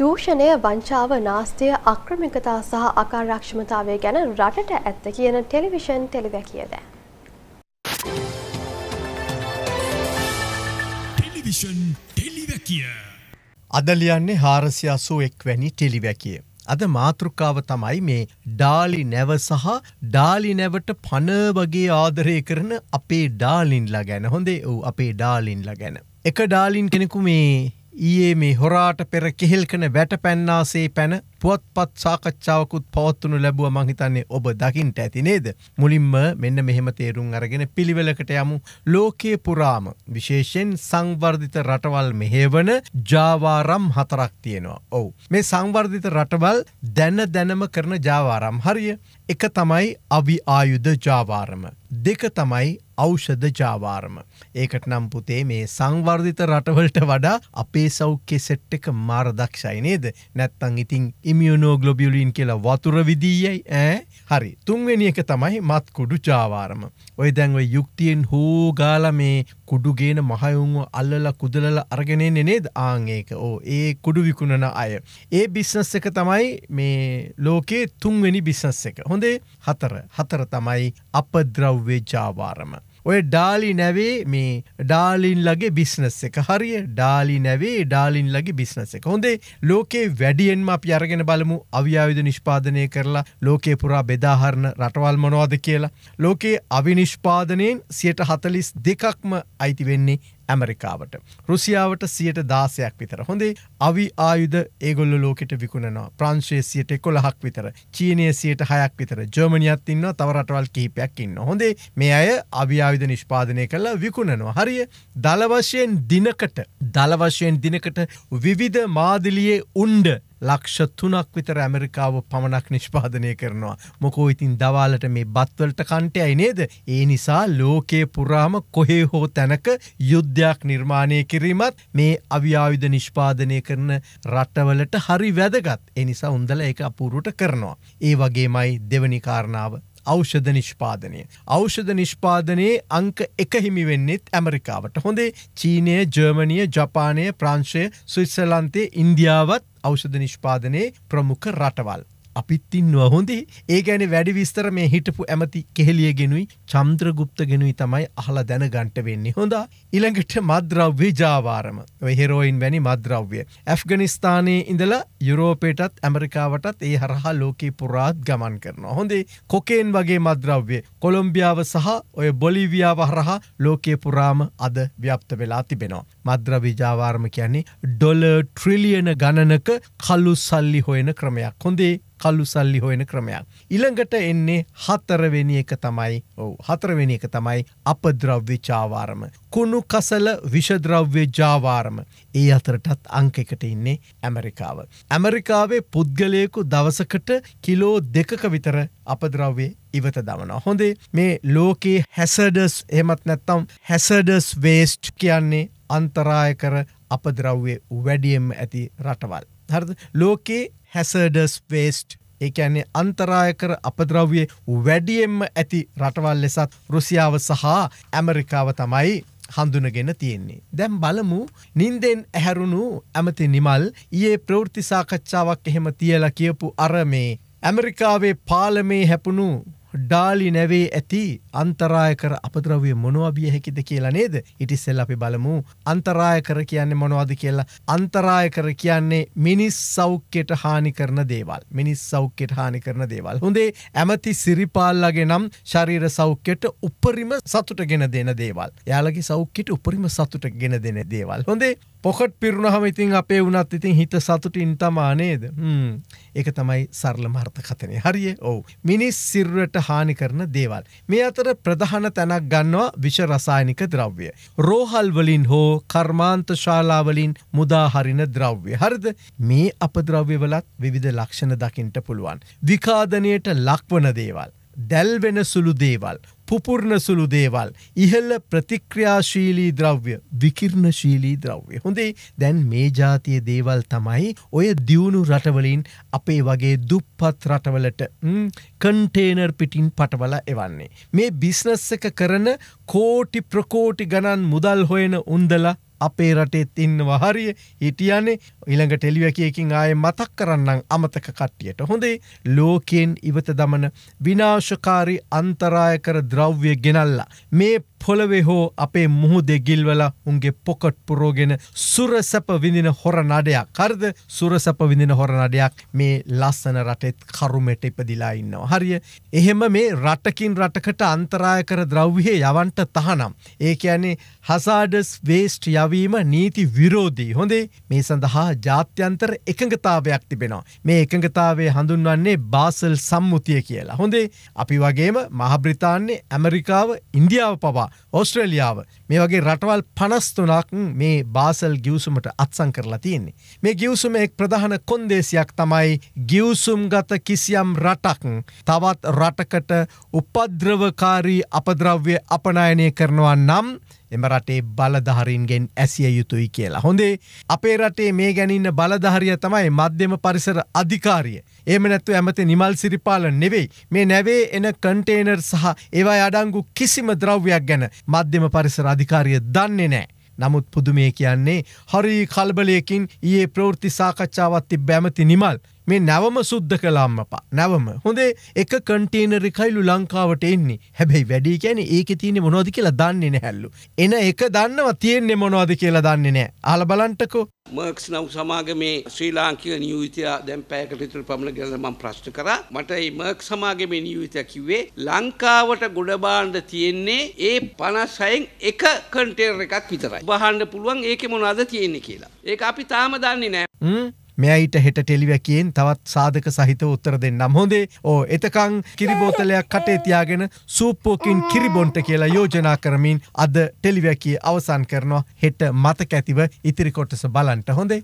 දූෂණය වංචාව නාස්තිය අක්‍රමිකතා සහ අකාරක්ෂමතාවය ගැන රටට ඇත්ත කියන ටෙලිවිෂන් ටෙලිවැකිය ද. අදලියන්නේ හාරසියාසූ එක්වැනි ටෙලිවැකිය. අද මාතෘකාව තමයි මේ ඩාලි නැව සහ ඩාලි නැවට පන වගේ ආදරය කරන අපේ ඩාලින්ලා ගැන හොඳේ ඔවු අපේ ඩාලින්ලා ගැන. එක ඩාලින් කෙනෙකු මේ ඊයේ මේ හොරාට පෙර කෙහෙල්කන වැට පැන්නාසේ පැන පුවත්පත් සාකච්ඡාවකුත් පවත්වනු ලැබුව මහිතන්නේ ඔබ දකිින්ට ඇති නේද. මුලින්ම මෙන්න මෙහෙම තේරුම් අරගෙන පිළිවෙලකට යමු ලෝකයේ පුරාම විශේෂෙන් සංවර්ධිත රටවල් මෙහේවන ජාවාරම් හතරක් තියෙනවා. ඔවු. මේ සංවර්ධිත රටවල් දැන දැනම කරන ජාවාරම් හරිය. එක තමයි අවි ආයුධ ජාවාරම. දෙක තමයි අෞෂධ ජාවාරම. ඒකට නම් පුතේ මේ සංවර්ධිත රටවලට වඩා අපේ සෞඛ්‍ය සෙට් එක මාරදක්ෂයි නේද නැත්තං ඉතිං ඉමියුණෝ ගලොබියලින් කියලා වතුර විදීයයි ඇ හරි තුන්වෙනි එක තමයි මත් කුඩු චාවාරම. ඔය දැන්ව යුක්තියෙන් හෝ ගාල මේ කුඩුගේන මහයුන්ව අල්ලල කුදලල අර්ගෙනෙන්නේ නේද ආංඒක ඕ ඒ කුඩු විකුණන අය. ඒ බිස්නස් එක තමයි මේ ලෝකේ තුන්වෙනි බිස්නස් එක. හොඳේ හතර හතර තමයි අප ද්‍රව්වේ ජාවාරම. ඔය ඩාලි නැවේ මේ ඩාලින් ලගේ බිස්නස් එක හරිය ඩාලි නැවේ ඩාලින් ලගේ බිස්නස් එක හොඳේ ලෝකේ වැඩියෙන්ම අප අරගෙන බලමු අව්‍යාවිධ නිෂ්පාදනය කරලා ලෝකේ පුරා බෙදාහරණ රටවල් මොනවාද කියලා ලෝකේ අවිනිෂ්පාදනයෙන් සියට හතලිස් දෙකක්ම අයිති වෙන්නේ ඇමරිකාවට. රුසියාවට සියට දාසයක් විතර හොඳේ අවි ආයුධ ඒගොල්ල ලෝකට විකුණනවා ප්‍රංශේසියට එකොළහක් විතර චීනයසියට හයක් විතර ජර්මනියත් ඉන්න තවරටවල් කිහිපයක් ඉන්න හොඳේ මේ අය අභිආවිධ නිෂ්පාදනය කළ විකුණනවා හරිය දලවශයෙන් දිනකට දලවශයෙන් දිනකට විවිධ මාදිලියේ උන්ඩ ලක්ෂ තුනක් විතර ඇමරිකාව පමණක් නිෂ්පාදනය කරනවා. මොකෝ ඉතින් දවාලට මේ බත්වලට කණ්ටයයි නේද. ඒ නිසා ලෝකයේ පුරාම කොහේ හෝ තැනක යුද්ධයක් නිර්මාණය කිරීමත් මේ අවියාවිධ නිෂ්පාදනය කරන රටවලට හරි වැදගත්. එනිසා උන්දල එක අපූරුට කරනවා. ඒ වගේමයි දෙවනිකාරණාව ෞෂධ නිෂ්පාදනය. ෞෂධ නිෂ්පාදනයේ අංක එක හිමිවෙන්නෙත් ඇමරිකාවට හොඳේ චීනය ජර්මණිය ජපානය ප්‍රංශය ස්විස්සලන්තේ ඉන්දියාවත් ඖෂධ නිෂ්පාදනයේ ප්‍රමුඛ රටවල්. අපිත්තින්වා හොඳේ ඒ ගැන වැඩි විස්තර මේ හිටපු ඇමති කෙහෙලිය ගෙනුයි චම්ද්‍රගුප්ත ගෙනුයි තමයි අහලා දැනගන්ට වෙන්නේ හොඳ ඉළඟට මද්‍රව්‍ය ජාවාරම හෙරෝයින් වැනි මද්‍රව්‍ය. ඇෆ්ගනිස්ථානයේ ඉඳලා යුරෝපේටත් ඇමරිකාවටත් ඒ හරහා ලෝකී පුරාත් ගමන් කරන. හොඳේ කොකේන් වගේ මද්‍රව්‍ය කොළොම්බියාව සහ ඔය බොලිවියාව හරහා ලෝකේ පුරාම අද ව්‍යප්ත වෙලා තිබෙනවා. මද්‍රව්‍ය ජාවාර්ම කියන්නේ ඩොල ට්‍රිලියන ගණනක කල්ලු සල්ලි හොයන ක්‍රමයක් හොඳේ කල්ලු සල්ලි හොයන ක්‍රමයක්. ඉළඟට එන්නේ හතරවෙනි එක තමයි ඔවු හතරවෙනි එක තමයි අපද්‍රව්‍ය ජාවාරම. කුණු කසල විෂද්‍රව්‍ය ජාවාරම. ඒ අතරටත් අංකෙකට ඉන්නේ ඇමරිකාව. ඇමරිකාවේ පුද්ගලයෙකු දවසකට කිලෝ දෙකක විතර අපද්‍රව්‍ය ඉවත දමනවා. හොඳේ මේ ලෝකයේ හැසඩස් එහෙමත් නැත්තම් හැසඩස් වේස්ට් කියන්නේ අන්තරාය කර අපද්‍රව්‍ය වැඩියම් ඇති රටවල්. හරිද? ලෝකයේ හැසඩස් වේස්ට් ඒඇන අන්තරායකර අපද්‍රව්‍ය වැඩියෙන්ම ඇති රටවල් ලෙසත් රුසියාව සහ ඇමරිකාව තමයි හඳුනගෙන තියෙන්නේ. දැම් බලමු නින්දෙන් ඇහැරුණු ඇමති නිමල් ඒ ප්‍රෘති සාකච්ඡාවක් එහෙම තියල කියපු අර මේ ඇමරිකාවේ පාලමේ හැපුණු ඩාලි නැවේ ඇති අන්තරාය කර අපද්‍රවිය මොනවබිය හැකිද කියලා නේද ඉටිස්සෙල් අපි බලමු අන්තරාය කර කියන්නේ මොනවද කියලා අන්තරාය කර කියන්නේ මිනිස් සෞඛ්‍යයට හානි කරන දේවල් මිනිස් සෞඛ්‍යයට හානි කරන දේවල් හොඳේ ඇමති සිරිපාල්ලගේ නම් ශරීර සෞඛ්‍යයට උපරිම සතුට ගෙන දෙන දේවල් යාලගේ සෞඛ්‍යයට උපරිම සතුට ගෙන දෙන දේවල් හොඳේ පොකට් පිරුණහම ඉතින් අපේ වනත් ඉතින් හිත සතුටින් තමානේද ඒක තමයි සරල මර්ථකතනය හරිය ඔවු මිනිස් සිරුවට හානි කරන දේවල් මේ අතර ප්‍රධාන තැනක් ගන්නවා විෂරසායනික ද්‍රව්‍ය රෝහල්වලින් හෝ කර්මාන්ත ශාලාවලින් මුදාහරින ද්‍රව්‍ය හරිද මේ අප ද්‍රව්‍යවලත් විවිධ ලක්ෂණ දකිින්ට පුළුවන් විකාදනයට ලක්වන දේවල් දැල්වෙන සුළු දේවල් පුපුරණ සුළු දේවල් ඉහළ ප්‍රතික්‍රියාශීලී ද්‍රව්‍ය විකිරණශීලී ද්‍රව්‍ය හොඳේ දැන් මේ ජාතිය දේවල් තමයි ඔය දියුණු රටවලින් අපේ වගේ දුප්පත් රටවලට කන්ටේනර් පිටින් පටවල එවන්නේ මේ බිස්නස් එක කරන කෝටි ප්‍රකෝටි ගණන් මුදල් හොයන උන්දලා අපේ රටේත් ඉන්නවා හරිය හිටියනේ ඉළඟ ටෙලිවැකියකින් ආය මතක් කරන්නම් අමතක කට්ටියට හොඳේ ලෝකයෙන් ඉවත දමන විනාශකාරි අන්තරාය කර ද්‍රව්‍ය ගෙනල්ලා මේ පොළවේ හෝ අපේ මුහු දෙගිල්වල උන්ගේ පොකට් පුරෝගෙන සුර සැප විඳින හොර නඩයක් කරද සුර සැප විඳින හොර නඩයක් මේ ලස්සන රටෙත් කරුමෙට ඉපදිලා ඉන්නවා. හරිය එහෙම මේ රටකින් රටකට අන්තරාය කර ද්‍රව්හේ යවන්ට තහනම්. ඒ කියන්නේ හසාඩස් වේස්ට් යවීම නීති විරෝධී හොඳේ මේ සඳහා ජාත්‍යන්තර එකඟතාවයක් තිබෙනවා. මේ එකඟතාවේ හඳුන්වන්නේ බාසල් සම්මුතිය කියලා. හොඳේ අපි වගේම මහබ්‍රිතාන්නේ ඇමරිකාව ඉන්දියාව පවා ඕස්ට්‍රේලියාව මේ වගේ රටවල් පනස්තුනක් මේ බාසල් ගිවසුමට අත්සං කරලා තියෙන්නේ. මේ ගිවසුම එක් ප්‍රධාන කොන්දේසියක් තමයි ගිවසුම්ගත කිසියම් රටක් තවත් රටකට උපද්‍රවකාරී අපද්‍රව්‍ය අපනායනය කරනවා නම් එම රටේ බලධහරින්ගෙන් ඇසිය යුතුයි කියලා. හොඳේ අපේ රටේ මේ ගැනන්න බලධහරිය තමයි මධ්‍යම පරිසර අධිකාරිය. ඒම නැත්තු ඇමති නිමල් සිරිපාල නෙවෙයි මේ නැවේ එන කන්ටේනර් සහ ඒවා අඩංගු කිසිම ද්‍රව්‍යයක් ගැන මධ්‍යම පරිසර අධිකාරිය දන්නේ නෑ. නමුත් පුදුමේ කියන්නේ හරි කල්බලයකින් ඒ ප්‍රෘති සාකච්ඡාවත්ති බැමති නිමල් මේ නැවම සුද්ධ කලාම්මපා නැවම හොඳේ එක කටේන රිකයිලු ලංකාවට එන්නේ හැබැයි වැඩි කියැන ඒක තියෙන මොනොද කියලා දන්නේ නැහැල්ලු. එන එක දන්නවා තියෙන්නේ මොනවාද කියලා දන්නේ නෑ අල බලන්ටකෝ. මර්ක්ස් නව් සමාගමේ ශ්‍රී ලාංකික නියවිතය දැම් පෑකටිතුර පමණ ගැලමම් ප්‍රශ්ට කර මට මර්ක් සමාගම නියවිතය කිවේ ලංකාවට ගොඩබාණ්ඩ තියෙන්නේ ඒ පනසයෙන් එක කටේර එකක් විතරයි. බහන්ඩ පුළුවන් ඒක මොනාද තියෙන්නේ කියලා. ඒ අපි තාම දන්නේ නෑ. මෙයිට හෙට ටෙලිවැකෙන් තවත් සාධක සහිත උත්තර දෙන්නම් හොඳේ ඕ එතකං කිරිබෝතලයක් කටේ තියාගෙන සූප්පෝකින් කිරිබොන්ට කියලා යෝජනා කරමින් අද ටෙලිවැකී අවසන් කරනවා හෙට මතක ඇතිව ඉතිරිකොටස බලන්ට හොඳේ.